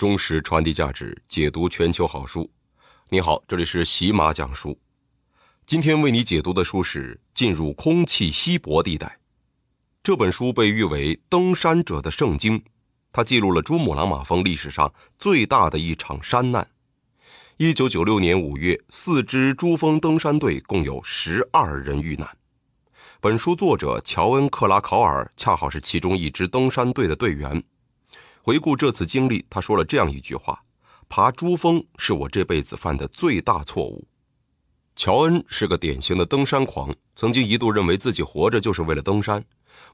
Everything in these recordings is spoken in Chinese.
忠实传递价值，解读全球好书。你好，这里是喜马讲书。今天为你解读的书是《进入空气稀薄地带》。这本书被誉为登山者的圣经，它记录了珠穆朗玛峰历史上最大的一场山难。一九九六年五月，四支珠峰登山队共有十二人遇难。本书作者乔恩·克拉考尔恰好是其中一支登山队的队员。回顾这次经历，他说了这样一句话：“爬珠峰是我这辈子犯的最大错误。”乔恩是个典型的登山狂，曾经一度认为自己活着就是为了登山。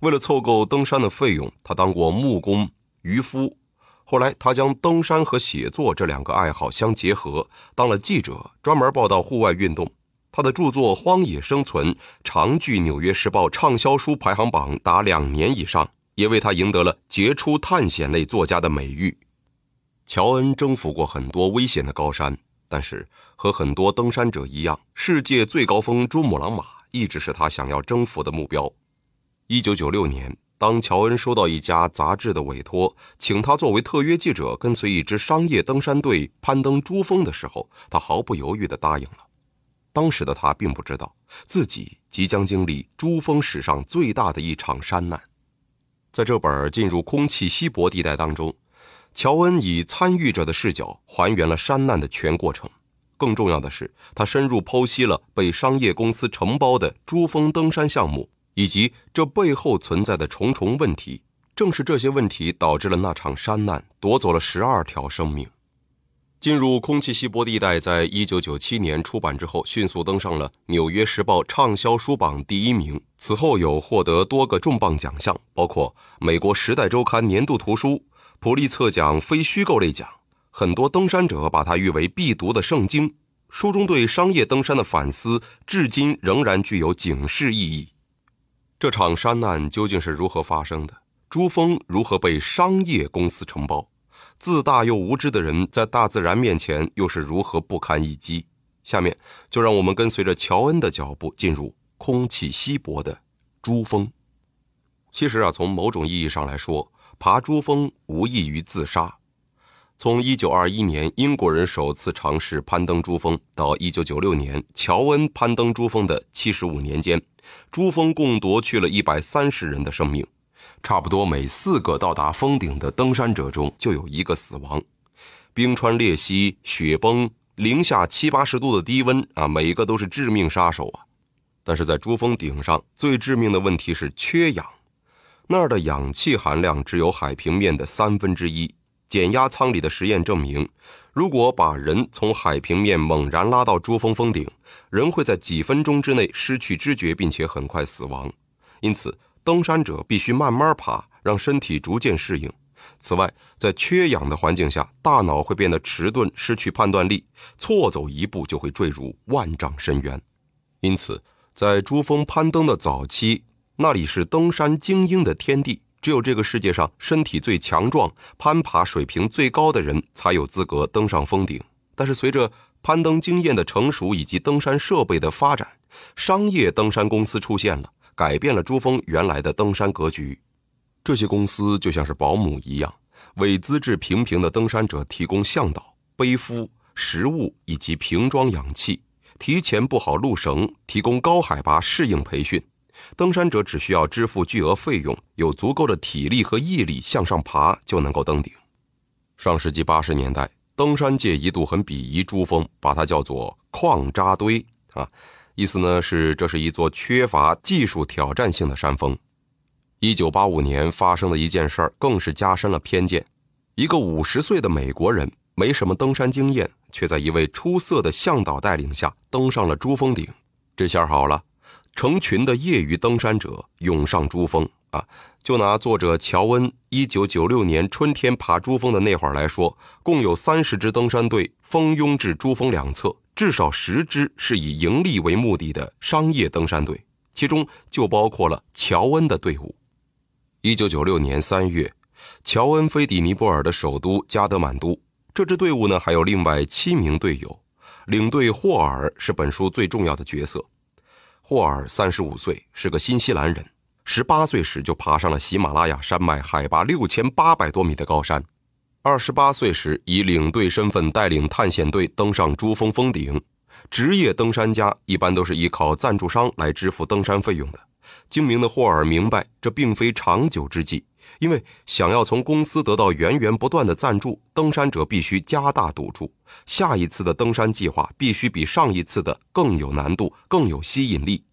为了凑够登山的费用，他当过木工、渔夫。后来，他将登山和写作这两个爱好相结合，当了记者，专门报道户外运动。他的著作《荒野生存》长距纽约时报》畅销书排行榜达两年以上。也为他赢得了杰出探险类作家的美誉。乔恩征服过很多危险的高山，但是和很多登山者一样，世界最高峰珠穆朗玛一直是他想要征服的目标。1996年，当乔恩收到一家杂志的委托，请他作为特约记者跟随一支商业登山队攀登珠峰的时候，他毫不犹豫地答应了。当时的他并不知道自己即将经历珠峰史上最大的一场山难。在这本《进入空气稀薄地带》当中，乔恩以参与者的视角还原了山难的全过程。更重要的是，他深入剖析了被商业公司承包的珠峰登山项目以及这背后存在的重重问题。正是这些问题导致了那场山难，夺走了十二条生命。《进入空气稀薄地带》在一九九七年出版之后，迅速登上了《纽约时报》畅销书榜第一名。此后有获得多个重磅奖项，包括美国《时代周刊》年度图书、普利策奖非虚构类奖。很多登山者把它誉为必读的圣经。书中对商业登山的反思，至今仍然具有警示意义。这场山难究竟是如何发生的？珠峰如何被商业公司承包？自大又无知的人在大自然面前又是如何不堪一击？下面就让我们跟随着乔恩的脚步进入。空气稀薄的珠峰，其实啊，从某种意义上来说，爬珠峰无异于自杀。从1921年英国人首次尝试攀登珠峰到1996年乔恩攀登珠峰的75年间，珠峰共夺去了130人的生命，差不多每四个到达峰顶的登山者中就有一个死亡。冰川裂隙、雪崩、零下七八十度的低温啊，每一个都是致命杀手啊！但是在珠峰顶上，最致命的问题是缺氧。那儿的氧气含量只有海平面的三分之一。减压舱里的实验证明，如果把人从海平面猛然拉到珠峰峰顶，人会在几分钟之内失去知觉，并且很快死亡。因此，登山者必须慢慢爬，让身体逐渐适应。此外，在缺氧的环境下，大脑会变得迟钝，失去判断力，错走一步就会坠入万丈深渊。因此，在珠峰攀登的早期，那里是登山精英的天地，只有这个世界上身体最强壮、攀爬水平最高的人才有资格登上峰顶。但是，随着攀登经验的成熟以及登山设备的发展，商业登山公司出现了，改变了珠峰原来的登山格局。这些公司就像是保姆一样，为资质平平的登山者提供向导、背夫、食物以及瓶装氧气。提前布好路绳，提供高海拔适应培训，登山者只需要支付巨额费用，有足够的体力和毅力向上爬就能够登顶。上世纪八十年代，登山界一度很鄙夷珠峰，把它叫做“矿渣堆”啊，意思呢是这是一座缺乏技术挑战性的山峰。一九八五年发生的一件事儿更是加深了偏见：一个五十岁的美国人，没什么登山经验。却在一位出色的向导带领下登上了珠峰顶。这下好了，成群的业余登山者涌上珠峰啊！就拿作者乔恩1996年春天爬珠峰的那会儿来说，共有三十支登山队蜂拥至珠峰两侧，至少十支是以盈利为目的的商业登山队，其中就包括了乔恩的队伍。1996年3月，乔恩飞抵尼泊尔的首都加德满都。这支队伍呢，还有另外七名队友。领队霍尔是本书最重要的角色。霍尔三十五岁，是个新西兰人。十八岁时就爬上了喜马拉雅山脉海拔六千八百多米的高山。二十八岁时，以领队身份带领探险队登上珠峰峰顶。职业登山家一般都是依靠赞助商来支付登山费用的。精明的霍尔明白，这并非长久之计。因为想要从公司得到源源不断的赞助，登山者必须加大赌注。下一次的登山计划必须比上一次的更有难度、更有吸引力。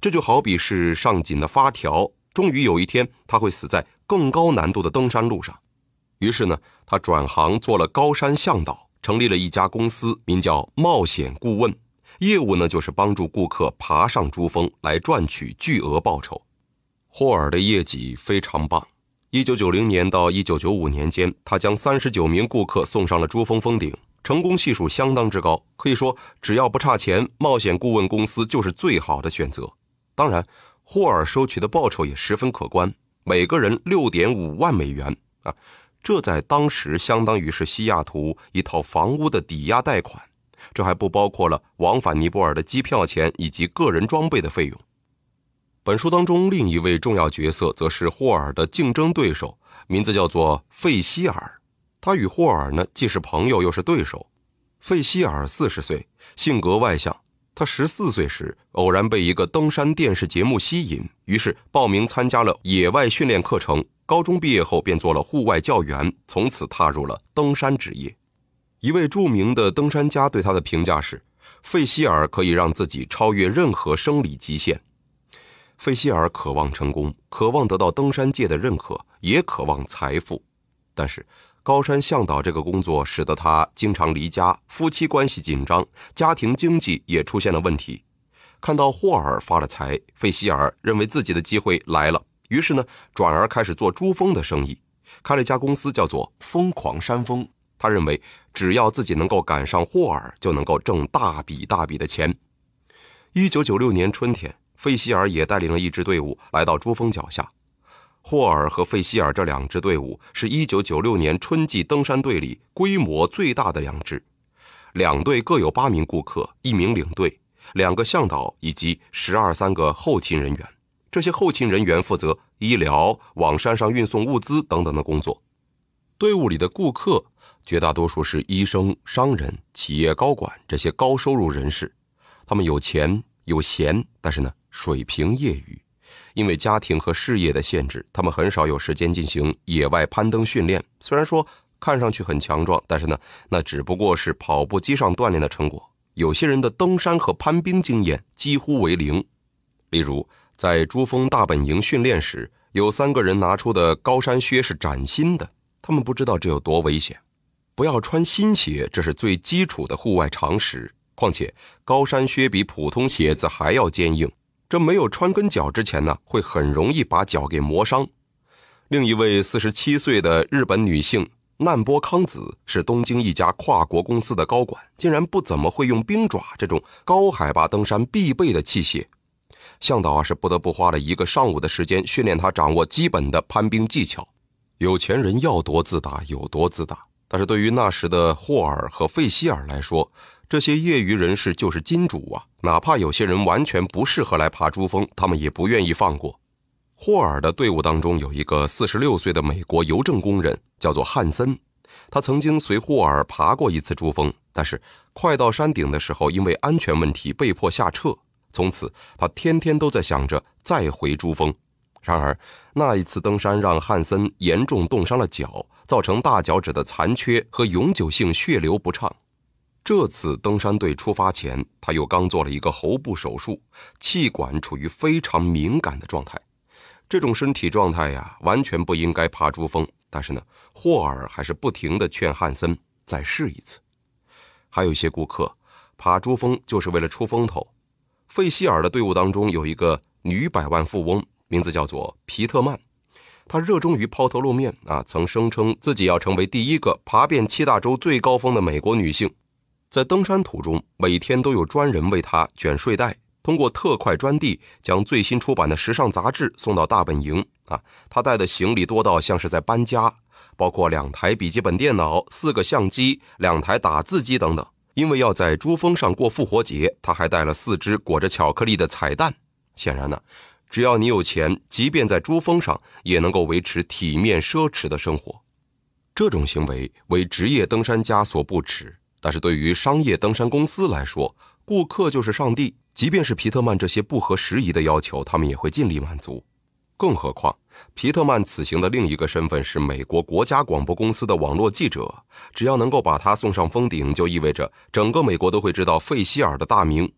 这就好比是上紧的发条，终于有一天他会死在更高难度的登山路上。于是呢，他转行做了高山向导，成立了一家公司，名叫冒险顾问。业务呢，就是帮助顾客爬上珠峰来赚取巨额报酬。霍尔的业绩非常棒。一九九零年到一九九五年间，他将三十九名顾客送上了珠峰峰顶，成功系数相当之高。可以说，只要不差钱，冒险顾问公司就是最好的选择。当然，霍尔收取的报酬也十分可观，每个人六点五万美元啊，这在当时相当于是西雅图一套房屋的抵押贷款。这还不包括了往返尼泊尔的机票钱以及个人装备的费用。本书当中，另一位重要角色则是霍尔的竞争对手，名字叫做费希尔。他与霍尔呢既是朋友又是对手。费希尔四十岁，性格外向。他十四岁时偶然被一个登山电视节目吸引，于是报名参加了野外训练课程。高中毕业后便做了户外教员，从此踏入了登山职业。一位著名的登山家对他的评价是：费希尔可以让自己超越任何生理极限。费希尔渴望成功，渴望得到登山界的认可，也渴望财富。但是，高山向导这个工作使得他经常离家，夫妻关系紧张，家庭经济也出现了问题。看到霍尔发了财，费希尔认为自己的机会来了，于是呢，转而开始做珠峰的生意，开了一家公司，叫做“疯狂山峰”。他认为，只要自己能够赶上霍尔，就能够挣大笔大笔的钱。一九九六年春天。费希尔也带领了一支队伍来到珠峰脚下。霍尔和费希尔这两支队伍是一九九六年春季登山队里规模最大的两支。两队各有八名顾客、一名领队、两个向导以及十二三个后勤人员。这些后勤人员负责医疗、往山上运送物资等等的工作。队伍里的顾客绝大多数是医生、商人、企业高管这些高收入人士，他们有钱有闲，但是呢。水平业余，因为家庭和事业的限制，他们很少有时间进行野外攀登训练。虽然说看上去很强壮，但是呢，那只不过是跑步机上锻炼的成果。有些人的登山和攀冰经验几乎为零。例如，在珠峰大本营训练时，有三个人拿出的高山靴是崭新的，他们不知道这有多危险。不要穿新鞋，这是最基础的户外常识。况且，高山靴比普通鞋子还要坚硬。这没有穿跟脚之前呢，会很容易把脚给磨伤。另一位四十七岁的日本女性难波康子是东京一家跨国公司的高管，竟然不怎么会用冰爪这种高海拔登山必备的器械。向导啊是不得不花了一个上午的时间训练他掌握基本的攀冰技巧。有钱人要多自大有多自大，但是对于那时的霍尔和费希尔来说。这些业余人士就是金主啊！哪怕有些人完全不适合来爬珠峰，他们也不愿意放过。霍尔的队伍当中有一个四十六岁的美国邮政工人，叫做汉森。他曾经随霍尔爬过一次珠峰，但是快到山顶的时候，因为安全问题被迫下撤。从此，他天天都在想着再回珠峰。然而，那一次登山让汉森严重冻伤了脚，造成大脚趾的残缺和永久性血流不畅。这次登山队出发前，他又刚做了一个喉部手术，气管处于非常敏感的状态。这种身体状态呀，完全不应该爬珠峰。但是呢，霍尔还是不停地劝汉森再试一次。还有一些顾客爬珠峰就是为了出风头。费希尔的队伍当中有一个女百万富翁，名字叫做皮特曼，她热衷于抛头露面啊，曾声称自己要成为第一个爬遍七大洲最高峰的美国女性。在登山途中，每天都有专人为他卷睡袋，通过特快专递将最新出版的时尚杂志送到大本营。啊，他带的行李多到像是在搬家，包括两台笔记本电脑、四个相机、两台打字机等等。因为要在珠峰上过复活节，他还带了四只裹着巧克力的彩蛋。显然呢，只要你有钱，即便在珠峰上也能够维持体面奢侈的生活。这种行为为职业登山家所不耻。但是对于商业登山公司来说，顾客就是上帝。即便是皮特曼这些不合时宜的要求，他们也会尽力满足。更何况，皮特曼此行的另一个身份是美国国家广播公司的网络记者。只要能够把他送上峰顶，就意味着整个美国都会知道费希尔的大名。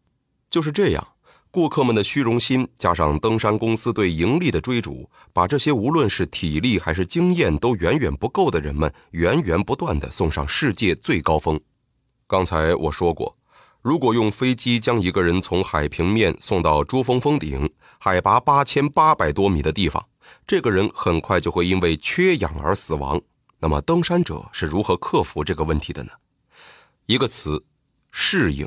就是这样，顾客们的虚荣心加上登山公司对盈利的追逐，把这些无论是体力还是经验都远远不够的人们，源源不断地送上世界最高峰。刚才我说过，如果用飞机将一个人从海平面送到珠峰峰顶，海拔八千八百多米的地方，这个人很快就会因为缺氧而死亡。那么，登山者是如何克服这个问题的呢？一个词，适应。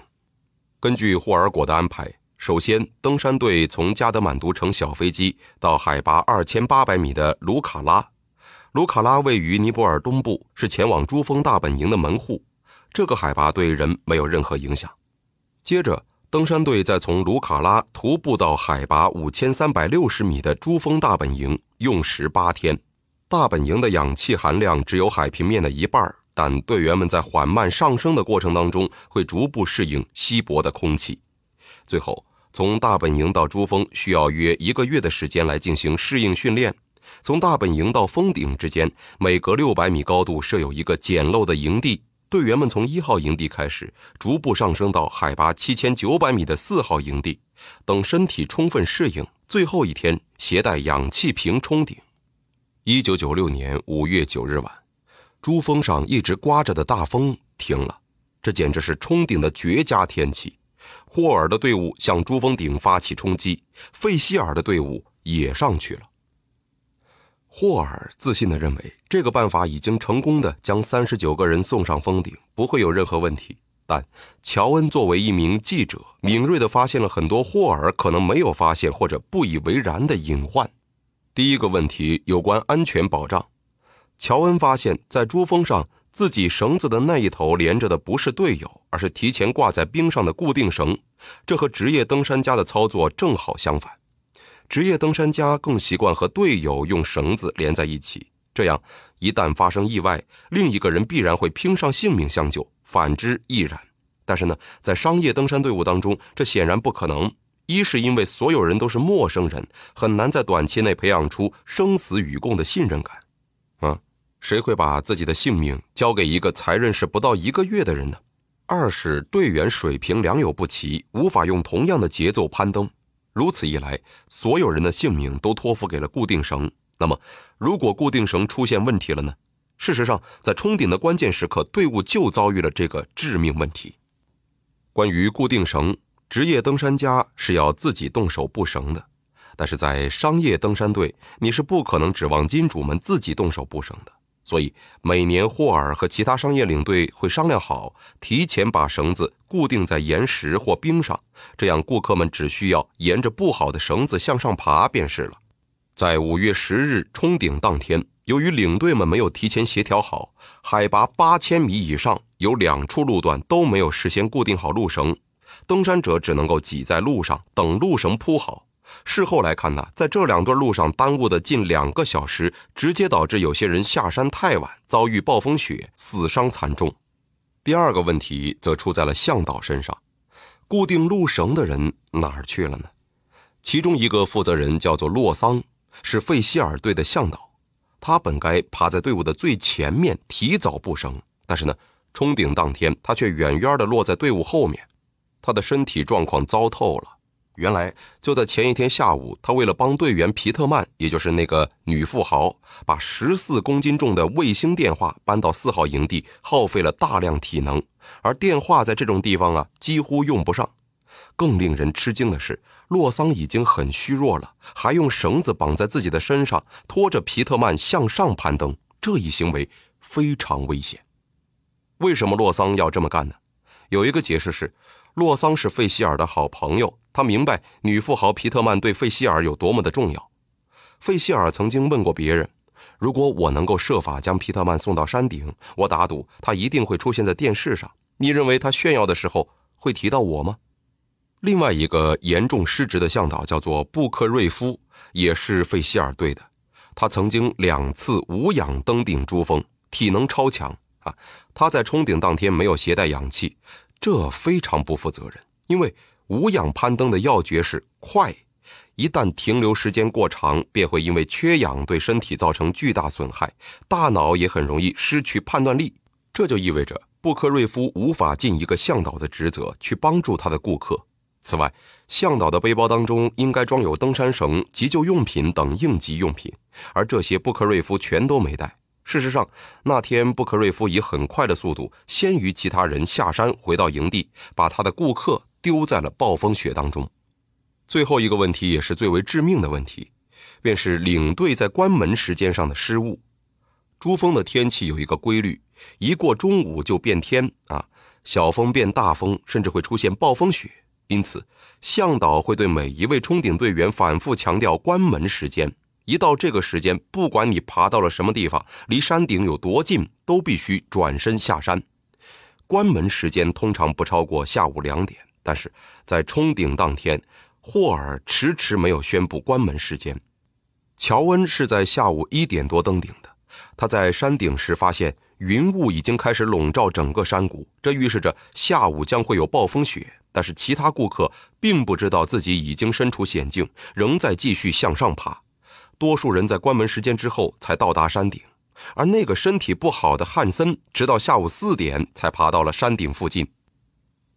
根据霍尔果的安排，首先，登山队从加德满都乘小飞机到海拔二千八百米的卢卡拉。卢卡拉位于尼泊尔东部，是前往珠峰大本营的门户。这个海拔对人没有任何影响。接着，登山队再从卢卡拉徒步到海拔五千三百六十米的珠峰大本营，用时八天。大本营的氧气含量只有海平面的一半，但队员们在缓慢上升的过程当中会逐步适应稀薄的空气。最后，从大本营到珠峰需要约一个月的时间来进行适应训练。从大本营到峰顶之间，每隔六百米高度设有一个简陋的营地。队员们从一号营地开始，逐步上升到海拔七千九百米的四号营地，等身体充分适应，最后一天携带氧气瓶冲顶。一九九六年五月九日晚，珠峰上一直刮着的大风停了，这简直是冲顶的绝佳天气。霍尔的队伍向珠峰顶发起冲击，费希尔的队伍也上去了。霍尔自信地认为，这个办法已经成功地将三十九个人送上峰顶，不会有任何问题。但乔恩作为一名记者，敏锐地发现了很多霍尔可能没有发现或者不以为然的隐患。第一个问题有关安全保障。乔恩发现，在珠峰上，自己绳子的那一头连着的不是队友，而是提前挂在冰上的固定绳，这和职业登山家的操作正好相反。职业登山家更习惯和队友用绳子连在一起，这样一旦发生意外，另一个人必然会拼上性命相救，反之亦然。但是呢，在商业登山队伍当中，这显然不可能。一是因为所有人都是陌生人，很难在短期内培养出生死与共的信任感。啊，谁会把自己的性命交给一个才认识不到一个月的人呢？二是队员水平良莠不齐，无法用同样的节奏攀登。如此一来，所有人的性命都托付给了固定绳。那么，如果固定绳出现问题了呢？事实上，在冲顶的关键时刻，队伍就遭遇了这个致命问题。关于固定绳，职业登山家是要自己动手布绳的，但是在商业登山队，你是不可能指望金主们自己动手布绳的。所以，每年霍尔和其他商业领队会商量好，提前把绳子固定在岩石或冰上，这样顾客们只需要沿着不好的绳子向上爬便是了。在五月十日冲顶当天，由于领队们没有提前协调好，海拔八千米以上有两处路段都没有事先固定好路绳，登山者只能够挤在路上等路绳铺好。事后来看呢，在这两段路上耽误的近两个小时，直接导致有些人下山太晚，遭遇暴风雪，死伤惨重。第二个问题则出在了向导身上，固定路绳的人哪儿去了呢？其中一个负责人叫做洛桑，是费希尔队的向导，他本该爬在队伍的最前面，提早布绳，但是呢，冲顶当天他却远远地落在队伍后面，他的身体状况糟透了。原来就在前一天下午，他为了帮队员皮特曼，也就是那个女富豪，把十四公斤重的卫星电话搬到四号营地，耗费了大量体能。而电话在这种地方啊，几乎用不上。更令人吃惊的是，洛桑已经很虚弱了，还用绳子绑在自己的身上，拖着皮特曼向上攀登。这一行为非常危险。为什么洛桑要这么干呢？有一个解释是，洛桑是费希尔的好朋友。他明白女富豪皮特曼对费希尔有多么的重要。费希尔曾经问过别人：“如果我能够设法将皮特曼送到山顶，我打赌他一定会出现在电视上。你认为他炫耀的时候会提到我吗？”另外一个严重失职的向导叫做布克瑞夫，也是费希尔队的。他曾经两次无氧登顶珠峰，体能超强啊！他在冲顶当天没有携带氧气，这非常不负责任，因为。无氧攀登的要诀是快，一旦停留时间过长，便会因为缺氧对身体造成巨大损害，大脑也很容易失去判断力。这就意味着布克瑞夫无法尽一个向导的职责，去帮助他的顾客。此外，向导的背包当中应该装有登山绳、急救用品等应急用品，而这些布克瑞夫全都没带。事实上，那天布克瑞夫以很快的速度，先于其他人下山，回到营地，把他的顾客。丢在了暴风雪当中。最后一个问题也是最为致命的问题，便是领队在关门时间上的失误。珠峰的天气有一个规律，一过中午就变天啊，小风变大风，甚至会出现暴风雪。因此，向导会对每一位冲顶队员反复强调关门时间。一到这个时间，不管你爬到了什么地方，离山顶有多近，都必须转身下山。关门时间通常不超过下午两点。但是在冲顶当天，霍尔迟迟没有宣布关门时间。乔恩是在下午一点多登顶的。他在山顶时发现云雾已经开始笼罩整个山谷，这预示着下午将会有暴风雪。但是其他顾客并不知道自己已经身处险境，仍在继续向上爬。多数人在关门时间之后才到达山顶，而那个身体不好的汉森直到下午四点才爬到了山顶附近。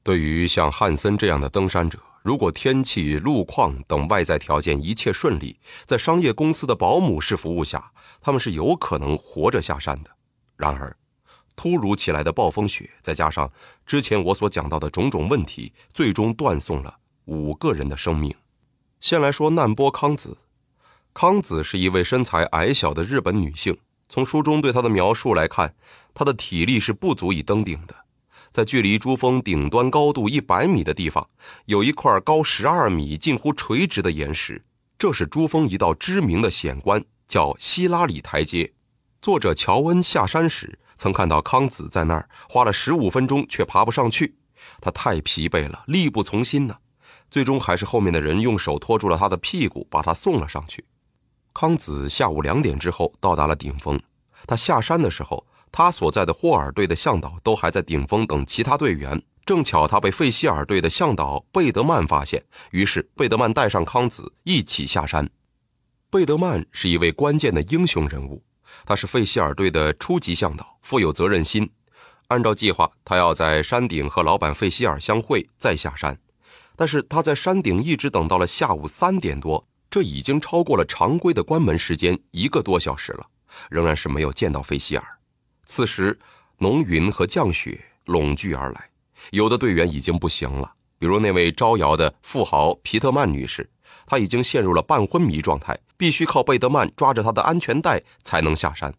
对于像汉森这样的登山者，如果天气、路况等外在条件一切顺利，在商业公司的保姆式服务下，他们是有可能活着下山的。然而，突如其来的暴风雪，再加上之前我所讲到的种种问题，最终断送了五个人的生命。先来说难波康子，康子是一位身材矮小的日本女性。从书中对她的描述来看，她的体力是不足以登顶的。在距离珠峰顶端高度一百米的地方，有一块高十二米、近乎垂直的岩石，这是珠峰一道知名的险关，叫希拉里台阶。作者乔恩下山时曾看到康子在那儿花了十五分钟，却爬不上去，他太疲惫了，力不从心呢。最终还是后面的人用手托住了他的屁股，把他送了上去。康子下午两点之后到达了顶峰，他下山的时候。他所在的霍尔队的向导都还在顶峰等其他队员，正巧他被费希尔队的向导贝德曼发现，于是贝德曼带上康子一起下山。贝德曼是一位关键的英雄人物，他是费希尔队的初级向导，富有责任心。按照计划，他要在山顶和老板费希尔相会再下山，但是他在山顶一直等到了下午三点多，这已经超过了常规的关门时间一个多小时了，仍然是没有见到费希尔。此时，浓云和降雪拢聚而来，有的队员已经不行了。比如那位招摇的富豪皮特曼女士，她已经陷入了半昏迷状态，必须靠贝德曼抓着她的安全带才能下山。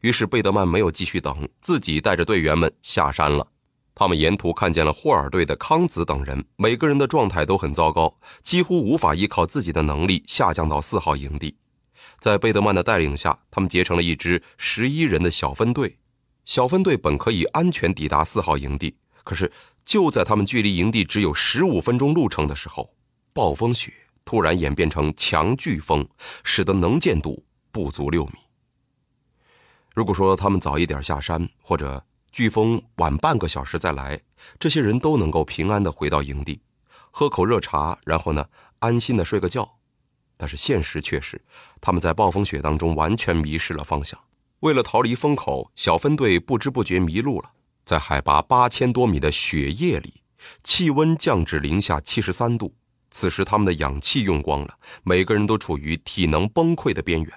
于是，贝德曼没有继续等，自己带着队员们下山了。他们沿途看见了霍尔队的康子等人，每个人的状态都很糟糕，几乎无法依靠自己的能力下降到四号营地。在贝德曼的带领下，他们结成了一支十一人的小分队。小分队本可以安全抵达四号营地，可是就在他们距离营地只有十五分钟路程的时候，暴风雪突然演变成强飓风，使得能见度不足六米。如果说他们早一点下山，或者飓风晚半个小时再来，这些人都能够平安地回到营地，喝口热茶，然后呢，安心地睡个觉。但是现实却是，他们在暴风雪当中完全迷失了方向。为了逃离风口，小分队不知不觉迷路了。在海拔八千多米的雪夜里，气温降至零下七十三度。此时，他们的氧气用光了，每个人都处于体能崩溃的边缘。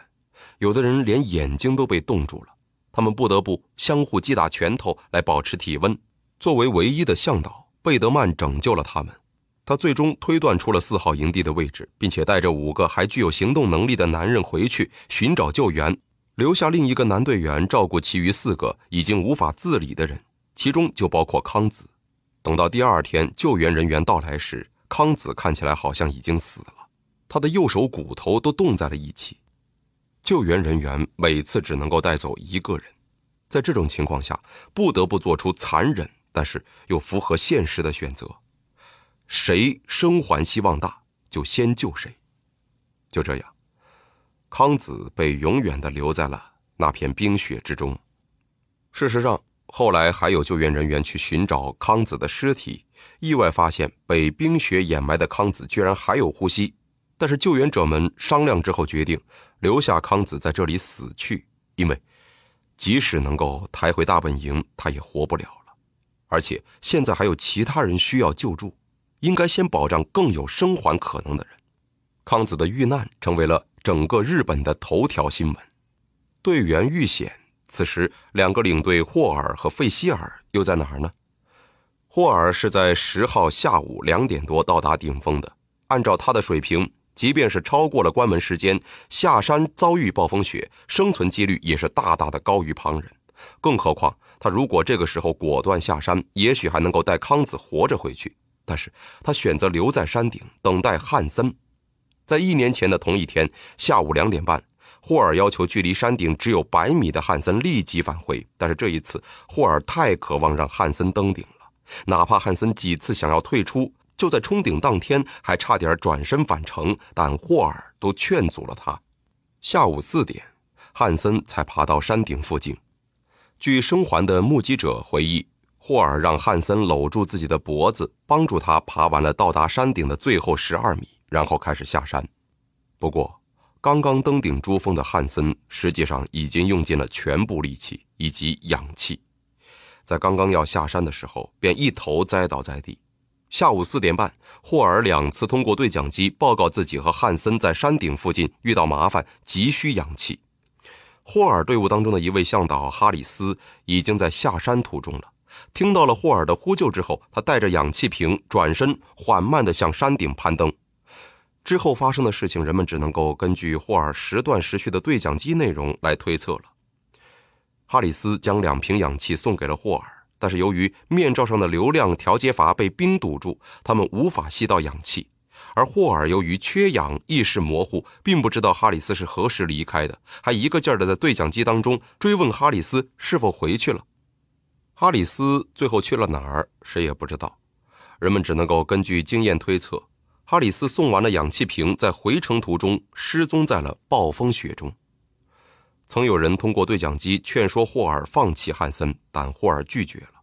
有的人连眼睛都被冻住了。他们不得不相互击打拳头来保持体温。作为唯一的向导，贝德曼拯救了他们。他最终推断出了四号营地的位置，并且带着五个还具有行动能力的男人回去寻找救援，留下另一个男队员照顾其余四个已经无法自理的人，其中就包括康子。等到第二天救援人员到来时，康子看起来好像已经死了，他的右手骨头都冻在了一起。救援人员每次只能够带走一个人，在这种情况下，不得不做出残忍但是又符合现实的选择。谁生还希望大，就先救谁。就这样，康子被永远地留在了那片冰雪之中。事实上，后来还有救援人员去寻找康子的尸体，意外发现被冰雪掩埋的康子居然还有呼吸。但是，救援者们商量之后决定留下康子在这里死去，因为即使能够抬回大本营，他也活不了了。而且，现在还有其他人需要救助。应该先保障更有生还可能的人。康子的遇难成为了整个日本的头条新闻。队员遇险，此时两个领队霍尔和费希尔又在哪儿呢？霍尔是在十号下午两点多到达顶峰的。按照他的水平，即便是超过了关门时间，下山遭遇暴风雪，生存几率也是大大的高于旁人。更何况他如果这个时候果断下山，也许还能够带康子活着回去。但是他选择留在山顶等待汉森。在一年前的同一天下午两点半，霍尔要求距离山顶只有百米的汉森立即返回。但是这一次，霍尔太渴望让汉森登顶了，哪怕汉森几次想要退出，就在冲顶当天还差点转身返程，但霍尔都劝阻了他。下午四点，汉森才爬到山顶附近。据生还的目击者回忆。霍尔让汉森搂住自己的脖子，帮助他爬完了到达山顶的最后十二米，然后开始下山。不过，刚刚登顶珠峰的汉森实际上已经用尽了全部力气以及氧气，在刚刚要下山的时候便一头栽倒在地。下午四点半，霍尔两次通过对讲机报告自己和汉森在山顶附近遇到麻烦，急需氧气。霍尔队伍当中的一位向导哈里斯已经在下山途中了。听到了霍尔的呼救之后，他带着氧气瓶转身缓慢地向山顶攀登。之后发生的事情，人们只能够根据霍尔时断时续的对讲机内容来推测了。哈里斯将两瓶氧气送给了霍尔，但是由于面罩上的流量调节阀被冰堵住，他们无法吸到氧气。而霍尔由于缺氧，意识模糊，并不知道哈里斯是何时离开的，还一个劲儿地在对讲机当中追问哈里斯是否回去了。哈里斯最后去了哪儿？谁也不知道。人们只能够根据经验推测，哈里斯送完了氧气瓶，在回程途中失踪在了暴风雪中。曾有人通过对讲机劝说霍尔放弃汉森，但霍尔拒绝了。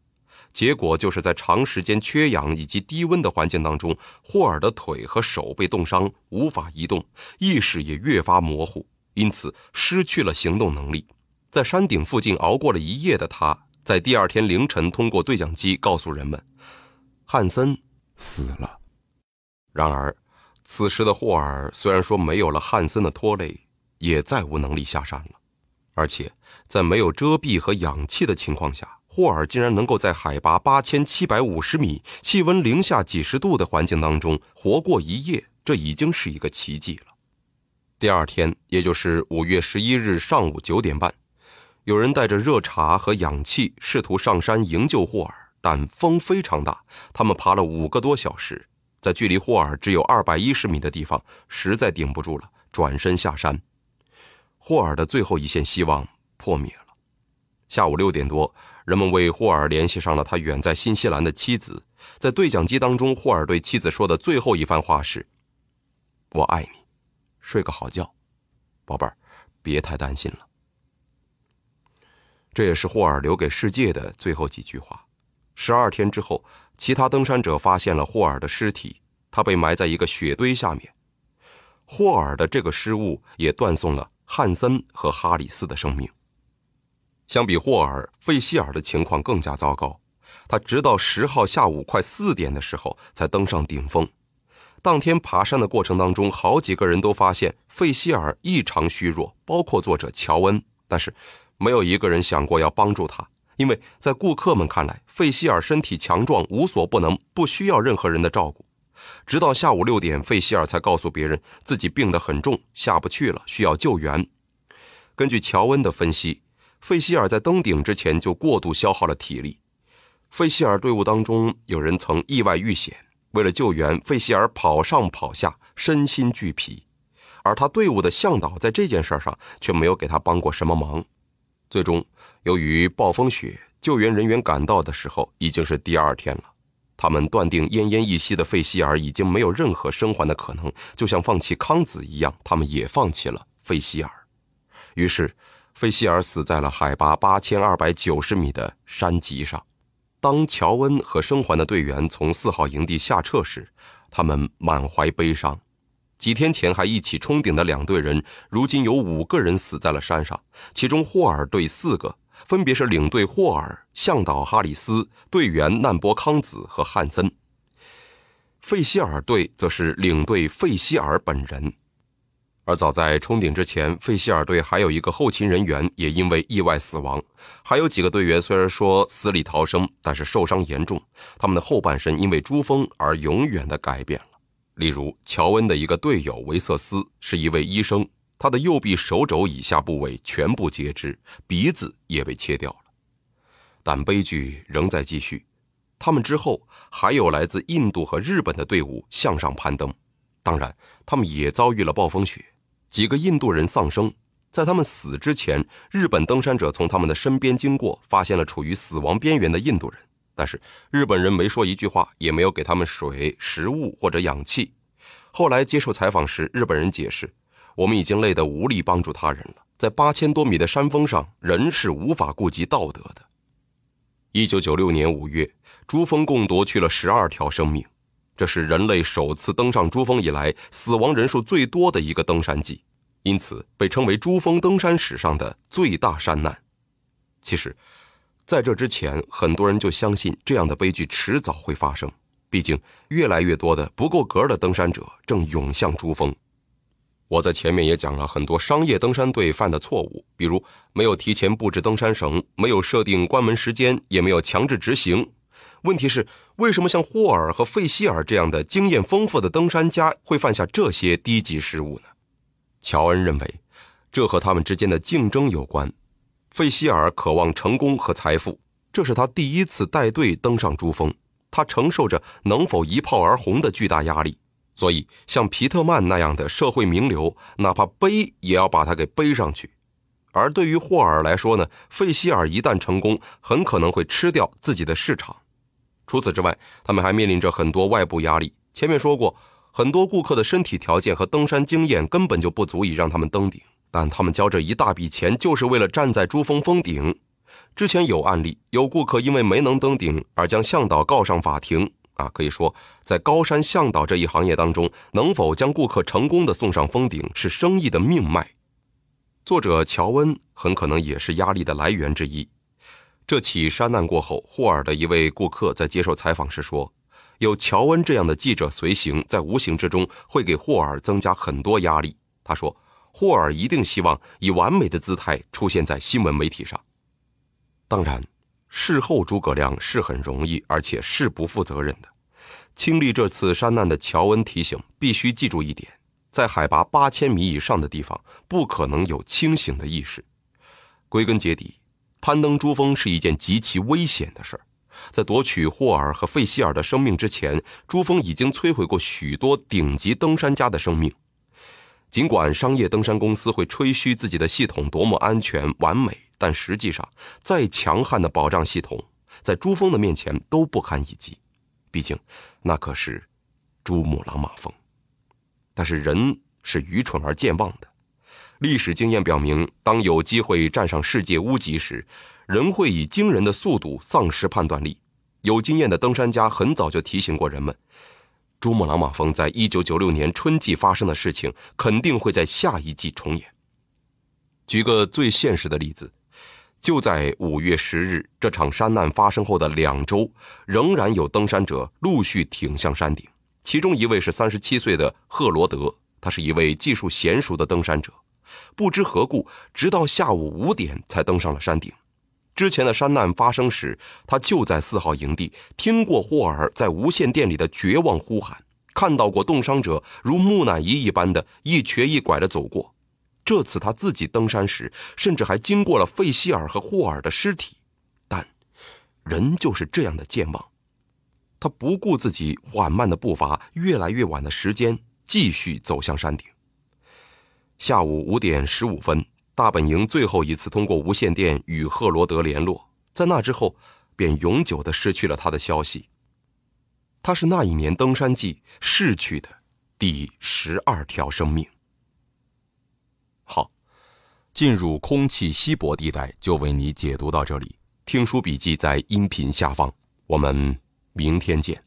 结果就是在长时间缺氧以及低温的环境当中，霍尔的腿和手被冻伤，无法移动，意识也越发模糊，因此失去了行动能力。在山顶附近熬过了一夜的他。在第二天凌晨，通过对讲机告诉人们，汉森死了。然而，此时的霍尔虽然说没有了汉森的拖累，也再无能力下山了。而且，在没有遮蔽和氧气的情况下，霍尔竟然能够在海拔八千七百五十米、气温零下几十度的环境当中活过一夜，这已经是一个奇迹了。第二天，也就是五月十一日上午九点半。有人带着热茶和氧气，试图上山营救霍尔，但风非常大。他们爬了五个多小时，在距离霍尔只有二百一十米的地方，实在顶不住了，转身下山。霍尔的最后一线希望破灭了。下午六点多，人们为霍尔联系上了他远在新西兰的妻子。在对讲机当中，霍尔对妻子说的最后一番话是：“我爱你，睡个好觉，宝贝儿，别太担心了。”这也是霍尔留给世界的最后几句话。十二天之后，其他登山者发现了霍尔的尸体，他被埋在一个雪堆下面。霍尔的这个失误也断送了汉森和哈里斯的生命。相比霍尔，费希尔的情况更加糟糕。他直到十号下午快四点的时候才登上顶峰。当天爬山的过程当中，好几个人都发现费希尔异常虚弱，包括作者乔恩。但是。没有一个人想过要帮助他，因为在顾客们看来，费希尔身体强壮，无所不能，不需要任何人的照顾。直到下午六点，费希尔才告诉别人自己病得很重，下不去了，需要救援。根据乔恩的分析，费希尔在登顶之前就过度消耗了体力。费希尔队伍当中有人曾意外遇险，为了救援，费希尔跑上跑下，身心俱疲。而他队伍的向导在这件事上却没有给他帮过什么忙。最终，由于暴风雪，救援人员赶到的时候已经是第二天了。他们断定奄奄一息的费希尔已经没有任何生还的可能，就像放弃康子一样，他们也放弃了费希尔。于是，费希尔死在了海拔八千二百九十米的山脊上。当乔恩和生还的队员从四号营地下撤时，他们满怀悲伤。几天前还一起冲顶的两队人，如今有五个人死在了山上，其中霍尔队四个，分别是领队霍尔、向导哈里斯、队员难波康子和汉森。费希尔队则是领队费希尔本人。而早在冲顶之前，费希尔队还有一个后勤人员也因为意外死亡，还有几个队员虽然说死里逃生，但是受伤严重，他们的后半生因为珠峰而永远的改变了。例如，乔恩的一个队友维瑟斯是一位医生，他的右臂、手肘以下部位全部截肢，鼻子也被切掉了。但悲剧仍在继续，他们之后还有来自印度和日本的队伍向上攀登，当然，他们也遭遇了暴风雪，几个印度人丧生。在他们死之前，日本登山者从他们的身边经过，发现了处于死亡边缘的印度人。但是日本人没说一句话，也没有给他们水、食物或者氧气。后来接受采访时，日本人解释：“我们已经累得无力帮助他人了，在八千多米的山峰上，人是无法顾及道德的。”一九九六年五月，珠峰共夺去了十二条生命，这是人类首次登上珠峰以来死亡人数最多的一个登山季，因此被称为珠峰登山史上的最大山难。其实。在这之前，很多人就相信这样的悲剧迟早会发生。毕竟，越来越多的不够格的登山者正涌向珠峰。我在前面也讲了很多商业登山队犯的错误，比如没有提前布置登山绳，没有设定关门时间，也没有强制执行。问题是，为什么像霍尔和费希尔这样的经验丰富的登山家会犯下这些低级失误呢？乔恩认为，这和他们之间的竞争有关。费希尔渴望成功和财富，这是他第一次带队登上珠峰，他承受着能否一炮而红的巨大压力。所以，像皮特曼那样的社会名流，哪怕背也要把他给背上去。而对于霍尔来说呢，费希尔一旦成功，很可能会吃掉自己的市场。除此之外，他们还面临着很多外部压力。前面说过，很多顾客的身体条件和登山经验根本就不足以让他们登顶。但他们交这一大笔钱，就是为了站在珠峰峰顶。之前有案例，有顾客因为没能登顶而将向导告上法庭。啊，可以说，在高山向导这一行业当中，能否将顾客成功的送上峰顶是生意的命脉。作者乔恩很可能也是压力的来源之一。这起山难过后，霍尔的一位顾客在接受采访时说：“有乔恩这样的记者随行，在无形之中会给霍尔增加很多压力。”他说。霍尔一定希望以完美的姿态出现在新闻媒体上。当然，事后诸葛亮是很容易，而且是不负责任的。经历这次山难的乔恩提醒：必须记住一点，在海拔八千米以上的地方，不可能有清醒的意识。归根结底，攀登珠峰是一件极其危险的事儿。在夺取霍尔和费希尔的生命之前，珠峰已经摧毁过许多顶级登山家的生命。尽管商业登山公司会吹嘘自己的系统多么安全完美，但实际上，再强悍的保障系统，在珠峰的面前都不堪一击，毕竟，那可是珠穆朗玛峰。但是人是愚蠢而健忘的，历史经验表明，当有机会站上世界屋脊时，人会以惊人的速度丧失判断力。有经验的登山家很早就提醒过人们。珠穆朗玛峰在一九九六年春季发生的事情，肯定会在下一季重演。举个最现实的例子，就在五月十日这场山难发生后的两周，仍然有登山者陆续挺向山顶。其中一位是三十七岁的赫罗德，他是一位技术娴熟的登山者。不知何故，直到下午五点才登上了山顶。之前的山难发生时，他就在四号营地听过霍尔在无线电里的绝望呼喊，看到过冻伤者如木乃伊一般的一瘸一拐地走过。这次他自己登山时，甚至还经过了费希尔和霍尔的尸体，但人就是这样的健忘。他不顾自己缓慢的步伐，越来越晚的时间，继续走向山顶。下午五点十五分。大本营最后一次通过无线电与赫罗德联络，在那之后，便永久的失去了他的消息。他是那一年登山季逝去的第十二条生命。好，进入空气稀薄地带就为你解读到这里，听书笔记在音频下方，我们明天见。